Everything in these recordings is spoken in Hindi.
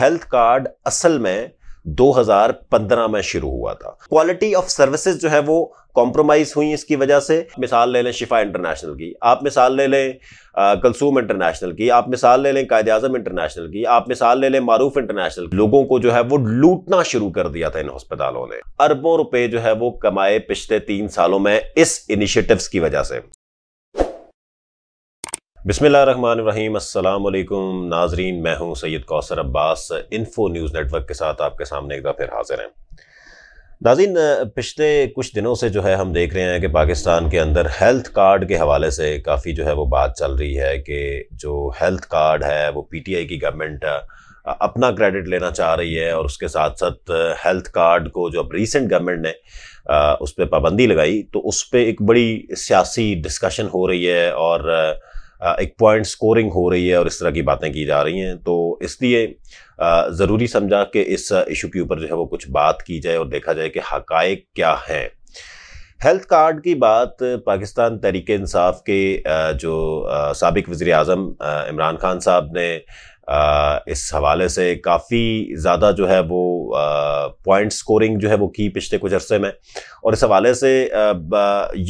हेल्थ कार्ड असल में 2015 में शुरू हुआ था क्वालिटी ऑफ सर्विसेज जो है वो कॉम्प्रोमाइज हुई इसकी वजह से मिसाल ले लें शिफा इंटरनेशनल की आप मिसाल ले लें कलसूम इंटरनेशनल की आप मिसाल ले लें कायद अजम इंटरनेशनल की आप मिसाल ले लें मारूफ इंटरनेशनल लोगों को जो है वो लूटना शुरू कर दिया था इन अस्पतालों ने अरबों रुपए जो है वो कमाए पिछले तीन सालों में इस इनिशिएटिव्स की वजह से बिसमीम नाजरीन मैं हूं Syed Kausar Abbas info news network के साथ आपके सामने एक बार फिर हाजिर हैं नाजीन पिछले कुछ दिनों से जो है हम देख रहे हैं कि पाकिस्तान के अंदर हेल्थ कार्ड के हवाले से काफ़ी जो है वो बात चल रही है कि जो हेल्थ कार्ड है वो पी टी आई की गवर्नमेंट अपना क्रेडिट लेना चाह रही है और उसके साथ साथ हेल्थ कार्ड को जो अब रिसेंट गवर्नमेंट ने उस पर पाबंदी लगाई तो उस पर एक बड़ी सियासी डिस्कशन हो रही है और एक पॉइंट स्कोरिंग हो रही है और इस तरह की बातें की जा रही हैं तो इसलिए ज़रूरी समझा कि इस इशू के ऊपर जो है वो कुछ बात की जाए और देखा जाए कि हकायक क्या हैं हेल्थ कार्ड की बात पाकिस्तान तहरीक इंसाफ के जो सबक वज़ी अजम इमरान खान साहब ने इस हवाले से काफ़ी ज़्यादा जो है वो पॉइंट स्कोरिंग जो है वो की पिछले कुछ अरसे में और इस हवाले से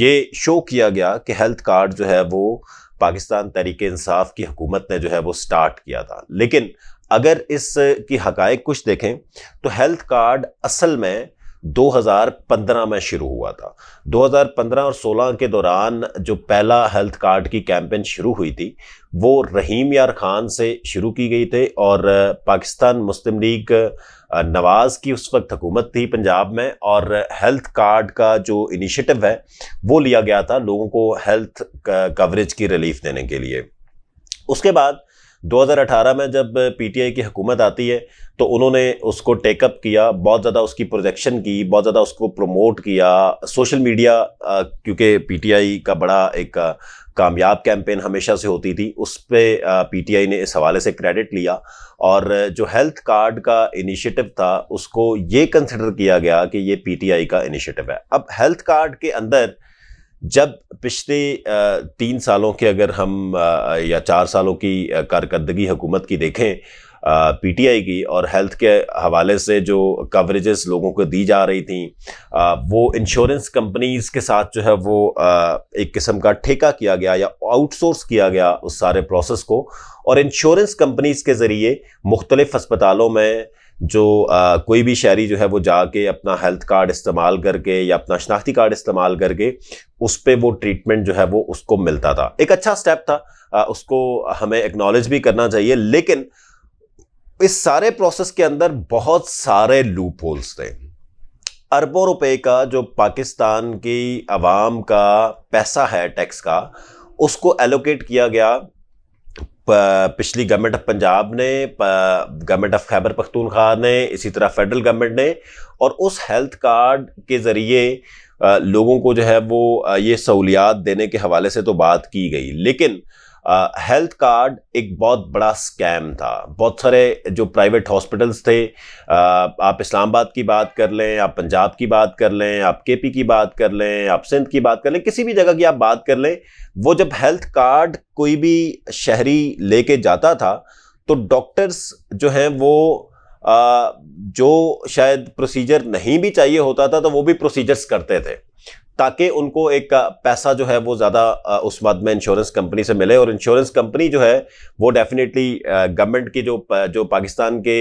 ये शो किया गया कि हेल्थ कार्ड जो है वो पाकिस्तान तरीके इंसाफ की हुकूमत ने जो है वो स्टार्ट किया था लेकिन अगर इस की हकायक कुछ देखें तो हेल्थ कार्ड असल में 2015 में शुरू हुआ था 2015 और 16 के दौरान जो पहला हेल्थ कार्ड की कैंपेन शुरू हुई थी वो रहीम यार खान से शुरू की गई थी और पाकिस्तान मुस्लिम लीग नवाज़ की उस वक्त हुकूमत थी पंजाब में और हेल्थ कार्ड का जो इनिशिएटिव है वो लिया गया था लोगों को हेल्थ कवरेज की रिलीफ देने के लिए उसके बाद 2018 में जब पीटीआई की हुकूमत आती है तो उन्होंने उसको टेकअप किया बहुत ज़्यादा उसकी प्रोजेक्शन की बहुत ज़्यादा उसको प्रमोट किया सोशल मीडिया क्योंकि पीटीआई का बड़ा एक कामयाब कैंपेन हमेशा से होती थी उस पर पीटीआई ने इस हवाले से क्रेडिट लिया और जो हेल्थ कार्ड का इनिशिएटिव था उसको ये कंसिडर किया गया कि ये पी का इनिशियटिव है अब हेल्थ कार्ड के अंदर जब पिछले तीन सालों के अगर हम या चार सालों की कारकर्दगी हुकूमत की देखें पीटीआई की और हेल्थ के हवाले से जो कवरेजेस लोगों को दी जा रही थी वो इंश्योरेंस कंपनीज के साथ जो है वो एक किस्म का ठेका किया गया या आउटसोर्स किया गया उस सारे प्रोसेस को और इंश्योरेंस कंपनीज के ज़रिए मुख्तलिफ अस्पतालों में जो आ, कोई भी शहरी जो है वो जाके अपना हेल्थ कार्ड इस्तेमाल करके या अपना शनाख्ती कार्ड इस्तेमाल करके उस पर वो ट्रीटमेंट जो है वो उसको मिलता था एक अच्छा स्टेप था आ, उसको हमें एक्नॉलेज भी करना चाहिए लेकिन इस सारे प्रोसेस के अंदर बहुत सारे लूप होल्स थे अरबों रुपए का जो पाकिस्तान की आवाम का पैसा है टैक्स का उसको एलोकेट किया गया पिछली गवर्नमेंट ऑफ पंजाब ने गवर्नमेंट ऑफ खैबर पख्तूनख्वा ने इसी तरह फेडरल गवर्नमेंट ने और उस हेल्थ कार्ड के ज़रिए लोगों को जो है वो ये सहूलियात देने के हवाले से तो बात की गई लेकिन हेल्थ कार्ड एक बहुत बड़ा स्कैम था बहुत सारे जो प्राइवेट हॉस्पिटल्स थे uh, आप इस्लामाबाद की बात कर लें आप पंजाब की बात कर लें आप केपी की बात कर लें आप सिंध की बात कर लें किसी भी जगह की आप बात कर लें वो जब हेल्थ कार्ड कोई भी शहरी लेके जाता था तो डॉक्टर्स जो हैं वो आ, जो शायद प्रोसीजर नहीं भी चाहिए होता था तो वो भी प्रोसीजर्स करते थे ताकि उनको एक पैसा जो है वो ज़्यादा उस बाद में इंश्योरेंस कंपनी से मिले और इंश्योरेंस कंपनी जो है वो डेफिनेटली गवर्नमेंट की जो जो पाकिस्तान के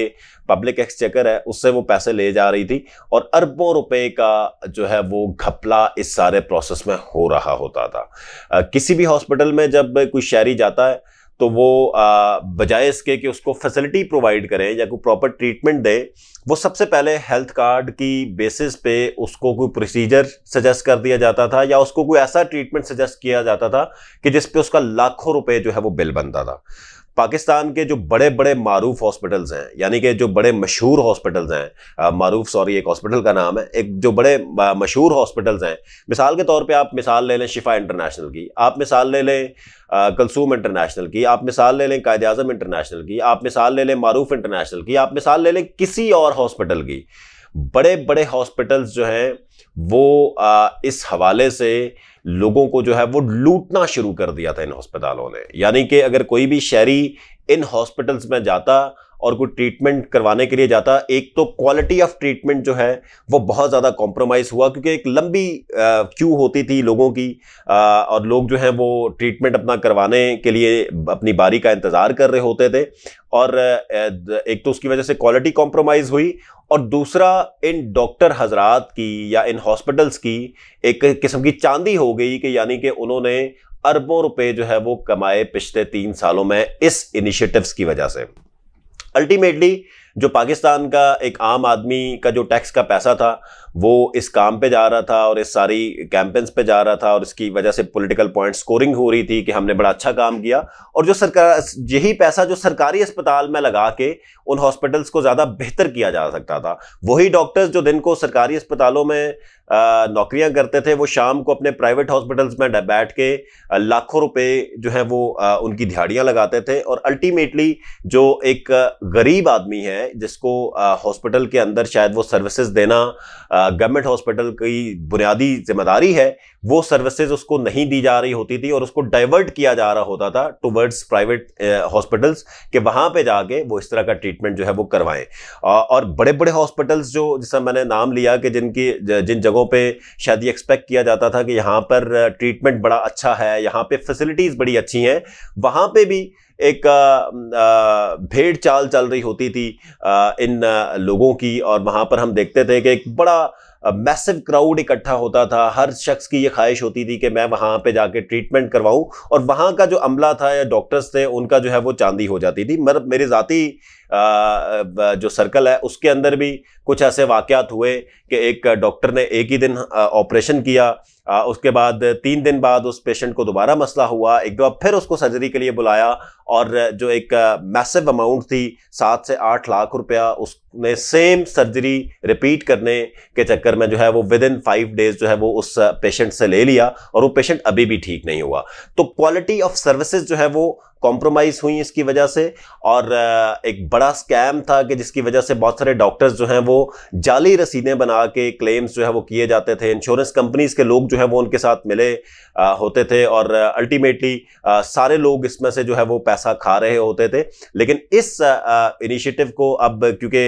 पब्लिक एक्सचेकर है उससे वो पैसे ले जा रही थी और अरबों रुपए का जो है वो घपला इस सारे प्रोसेस में हो रहा होता था किसी भी हॉस्पिटल में जब कोई शहरी जाता है तो वो बजाय इसके कि उसको फैसिलिटी प्रोवाइड करें या कोई प्रॉपर ट्रीटमेंट दे वो सबसे पहले हेल्थ कार्ड की बेसिस पे उसको कोई प्रोसीजर सजेस्ट कर दिया जाता था या उसको कोई ऐसा ट्रीटमेंट सजेस्ट किया जाता था कि जिस पे उसका लाखों रुपए जो है वो बिल बनता था पाकिस्तान के जो बड़े बड़े मरूफ हॉस्पिटल्स हैं यानी कि जो बड़े मशहूर हॉस्पिटल्स हैं मरूफ सॉरी एक हॉस्पिटल का नाम है एक जो बड़े मशहूर हॉस्पिटल्स हैं मिसाल के तौर पे आप मिसाल ले लें शिफा इंटरनेशनल की आप मिसाल ले लें कलसूम इंटरनेशनल की आप मिसाल ले लें कायद अजम इंटरनेशनल की आप मिसाल ले लें मरूफ इंटरनेशनल की आप मिसाल ले लें किसी और हॉस्पिटल की बड़े बड़े हॉस्पिटल्स जो हैं वो आ, इस हवाले से लोगों को जो है वो लूटना शुरू कर दिया था इन हॉस्पिटलों ने यानी कि अगर कोई भी शहरी इन हॉस्पिटल्स में जाता और कोई ट्रीटमेंट करवाने के लिए जाता एक तो क्वालिटी ऑफ ट्रीटमेंट जो है वो बहुत ज़्यादा कॉम्प्रोमाइज़ हुआ क्योंकि एक लंबी क्यू होती थी लोगों की आ, और लोग जो हैं वो ट्रीटमेंट अपना करवाने के लिए अपनी बारी का इंतज़ार कर रहे होते थे और एक तो उसकी वजह से क्वालिटी कॉम्प्रोमाइज़ हुई और दूसरा इन डॉक्टर हजरात की या इन हॉस्पिटल्स की एक किस्म की चांदी हो गई कि यानी कि उन्होंने अरबों रुपए जो है वो कमाए पिछले तीन सालों में इस इनिशिएटिव्स की वजह से Ultimately जो पाकिस्तान का एक आम आदमी का जो टैक्स का पैसा था वो इस काम पे जा रहा था और इस सारी कैंपेंस पे जा रहा था और इसकी वजह से पॉलिटिकल पॉइंट स्कोरिंग हो रही थी कि हमने बड़ा अच्छा काम किया और जो सरकार यही पैसा जो सरकारी अस्पताल में लगा के उन हॉस्पिटल्स को ज़्यादा बेहतर किया जा सकता था वही डॉक्टर्स जो दिन को सरकारी अस्पतालों में नौकरियां करते थे वो शाम को अपने प्राइवेट हॉस्पिटल्स में बैठ के लाखों रुपए जो है वो उनकी दिहाड़ियाँ लगाते थे और अल्टीमेटली जो एक गरीब आदमी है जिसको हॉस्पिटल के अंदर शायद वो सर्विसेज देना गवर्नमेंट हॉस्पिटल की बुनियादी जिम्मेदारी है वो सर्विसेज उसको नहीं दी जा रही होती थी और उसको डाइवर्ट किया जा रहा होता था टूवर्ड्स प्राइवेट हॉस्पिटल्स के वहाँ पे जाके वो इस तरह का ट्रीटमेंट जो है वो करवाएं और बड़े बड़े हॉस्पिटल्स जो जिसका मैंने नाम लिया कि जिनकी जिन जगहों पर शायद ये एक्सपेक्ट किया जाता था कि यहाँ पर ट्रीटमेंट बड़ा अच्छा है यहाँ पर फैसिलिटीज़ बड़ी अच्छी हैं वहाँ पर भी एक भेड़ चाल चल रही होती थी इन लोगों की और वहाँ पर हम देखते थे कि एक बड़ा मैसिव क्राउड इकट्ठा होता था हर शख्स की ये ख्वाहिश होती थी कि मैं वहाँ पे जाके ट्रीटमेंट करवाऊँ और वहाँ का जो अमला था या डॉक्टर्स थे उनका जो है वो चांदी हो जाती थी मेरे ज़ाती जो सर्कल है उसके अंदर भी कुछ ऐसे वाक़ात हुए कि एक डॉक्टर ने एक ही दिन ऑपरेशन किया उसके बाद तीन दिन बाद उस पेशेंट को दोबारा मसला हुआ एक दो फिर उसको सर्जरी के लिए बुलाया और जो एक मैसिव अमाउंट थी सात से आठ लाख रुपया उसने सेम सर्जरी रिपीट करने के चक्कर में जो है वो विद इन फाइव डेज जो है वो उस पेशेंट से ले लिया और वो पेशेंट अभी भी ठीक नहीं हुआ तो क्वालिटी ऑफ सर्विसेज जो है वो कॉम्प्रोमाइज़ हुई इसकी वजह से और एक बड़ा स्कैम था कि जिसकी वजह से बहुत सारे डॉक्टर्स जो हैं वो जाली रसीदें बना के क्लेम्स जो है वो किए जाते थे इंश्योरेंस कंपनीज़ के लोग जो है वो उनके साथ मिले होते थे और अल्टीमेटली सारे लोग इसमें से जो है वो पैसा खा रहे होते थे लेकिन इस इनिशिएटिव को अब क्योंकि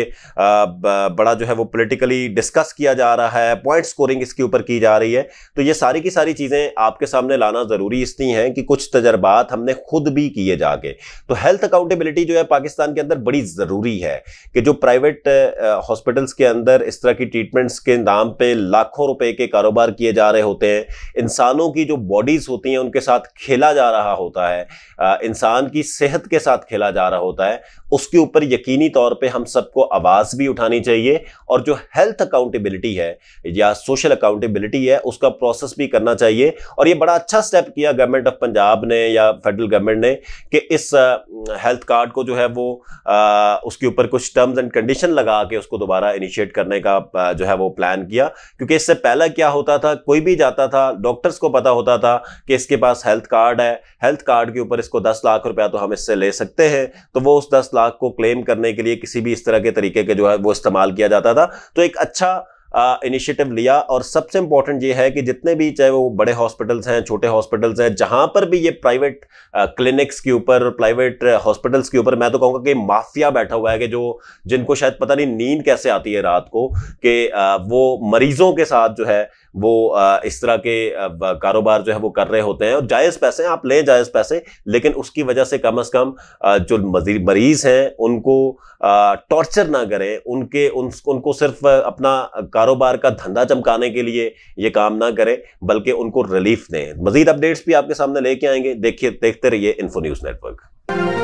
बड़ा जो है वो पोलिटिकली डिस्कस किया जा रहा है पॉइंट स्कोरिंग इसके ऊपर की जा रही है तो ये सारी की सारी चीज़ें आपके सामने लाना ज़रूरी इसलिए हैं कि कुछ तजर्बात हमने खुद भी किए जाके तो हेल्थ अकाउंटेबिलिटी जो है पाकिस्तान के अंदर बड़ी ज़रूरी है कि जो प्राइवेट हॉस्पिटल्स के अंदर इस तरह की ट्रीटमेंट्स के नाम पे लाखों रुपए के कारोबार किए जा रहे होते हैं इंसानों की जो बॉडीज़ होती हैं उनके साथ खेला जा रहा होता है इंसान की सेहत के साथ खेला जा रहा होता है उसके ऊपर यकीनी तौर पर हम सबको आवाज़ भी उठानी चाहिए और जो हेल्थ अकाउंटेबिलिटी है या सोशल अकाउंटेबिलिटी है उसका प्रोसेस भी करना चाहिए और ये बड़ा अच्छा स्टेप किया गवर्नमेंट ऑफ पंजाब ने या फेडरल गवर्नमेंट ने कि इस हेल्थ कार्ड को जो है वो आ, उसके ऊपर कुछ टर्म्स एंड कंडीशन लगा के उसको दोबारा इनिशिएट करने का जो है वो प्लान किया क्योंकि इससे पहला क्या होता था कोई भी जाता था डॉक्टर्स को पता होता था कि इसके पास हेल्थ कार्ड है हेल्थ कार्ड के ऊपर इसको दस लाख रुपया तो हम इससे ले सकते हैं तो वो उस दस लाख को क्लेम करने के लिए किसी भी इस तरह के तरीके के जो है वो इस्तेमाल किया जाता था तो एक अच्छा इनिशिएटिव लिया और सबसे इंपॉर्टेंट ये है कि जितने भी चाहे वो बड़े हॉस्पिटल्स हैं छोटे हॉस्पिटल्स हैं जहाँ पर भी ये प्राइवेट क्लिनिक्स के ऊपर प्राइवेट हॉस्पिटल्स के ऊपर मैं तो कहूँगा कि माफिया बैठा हुआ है कि जो जिनको शायद पता नहीं नींद कैसे आती है रात को कि वो मरीजों के साथ जो है वो इस तरह के कारोबार जो है वो कर रहे होते हैं और जायज़ पैसे आप लें जायज़ पैसे लेकिन उसकी वजह से कम अज़ कम जो मरीज़ हैं उनको टॉर्चर ना करें उनके उन, उनको सिर्फ अपना कारोबार का धंधा चमकाने के लिए ये काम ना करें बल्कि उनको रिलीफ दें मजीद अपडेट्स भी आपके सामने लेके आएंगे देखिए देखते रहिए इन्फो न्यूज़ नेटवर्क